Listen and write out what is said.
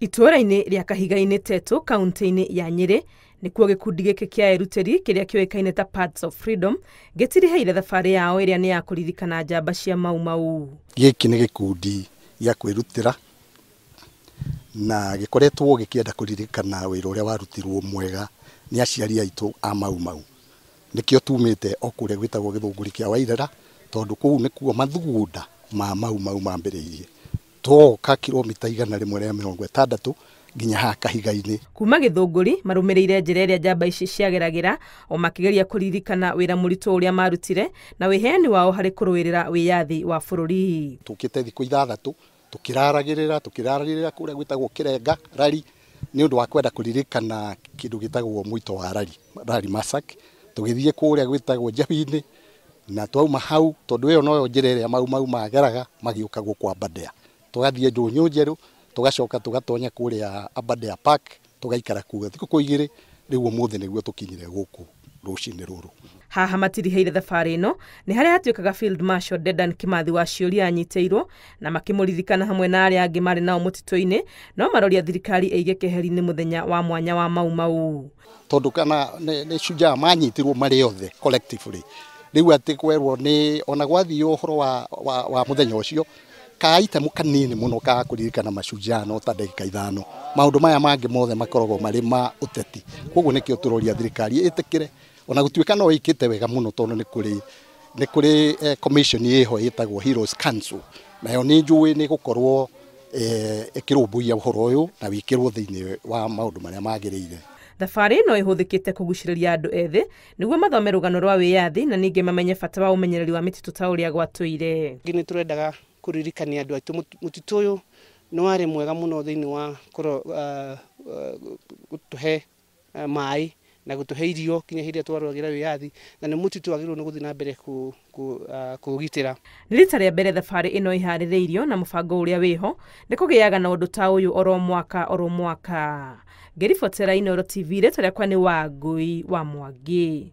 itora ine ria kahiga ine tetu kaunti ine ya ni nĩkuo gĩkundi gĩkĩ kĩa erutĩri kĩrĩa kĩũĩkaine ta parts of Freedom gĩtiriheire thabarĩ yao ĩrĩa nĩ ya kũririkana njamba cia mau mau gĩkĩ nĩ gĩkundi gĩa kwĩrutĩra na gĩkoretwo gĩkĩenda kũririkana wĩra ũrĩa warutirwo mwega nĩ aciari aitũ a mau mau nĩkĩo tumĩte o kũrĩa gwĩtagwo gĩthũngũri kĩa wairera tondũ kũu nĩkuo mathugunda ma mau mau mambĩrĩirie tugoka kilomita igana rimwe ria mirongo itandatu nginya haha kahiga kuma githunguri marũmĩrĩire njira iria njamba ici ciageragira o makigeria kuririkana wira mũritũ uria marutire na wiheani wao hari kũrũĩrĩra wiyathi wa bururi tukite thiku ithathatu tukiraragirira tukiraragirira kuria gwitagwo kirenga rari ni undu wa kwenda kuririkana kindu gitagwo mũito wa rari rari masak tugithie kuria gwitagwo jabini na twauma hau tondu iyo noyo njira iria mau mau mageraga magiukagwo kwa badea tugathiä njå nyå njerå tugacoka tugatonya kå rä a abadea park tugaikara kuga thikå kå igä rä rä u å må thä nä guo tå kinyire gå kå rucinä rå haha matirihäire thabarä no nä harä hatuä field marshal dedan kimathi wa ciåria anyitĩirwo na makĩmũririkana hamwe na arĩa angĩ marĩ nao mũtitũ-inĩ no maroria thirikari ĩige keheri-inĩ mũthenya wa mwanya wa mau mau tondũ kana nĩ cujaa manyitirwo marĩ othe collectively rĩu atä kwerwo nĩ ona gwathiä ũhoro wa, wa, wa mũthenya ũcio kaitemu kanini muno ka kuririkana mashujaa no ta ndagika ithano maundu maya mangi mothe makorogo mari ma uteti koguo nikio turoria thirikari itikire ona gutuika no ikite wega muno tondu ni kuri ni kuri eh, commission yeho itagwo Heroes Council eh, na yo ni njui ni gukorwo eh, ikirumbuia uhoro uyu na wikirwo thiini wa maundu maria magiriire thabarĩ no ĩhũthĩkĩte kũgucĩrĩria andũ ethĩ nĩguo mathome rũgano rwa wiyathi na ningĩ mamenye bata wa ũmenyereri wa mĩtitũ ta ũrĩa gwatũire nĩ tũrendaga kuririkania andu aitu mutito no ni mwega muno thini wa uh, uh, gutuhe uh, mai na gutuhe irio kinya hiria twarwagira wiathi na ni mutitu wagirwo ni guthii na mbere kugitira ni rita ria mbere thabari ino ihaririirio na mubango uria wiho ni kugiaga na undu ta uyu oro mwaka oro mwaka ngiribotera inoro tv rita riakwa ni wangui wa mwangi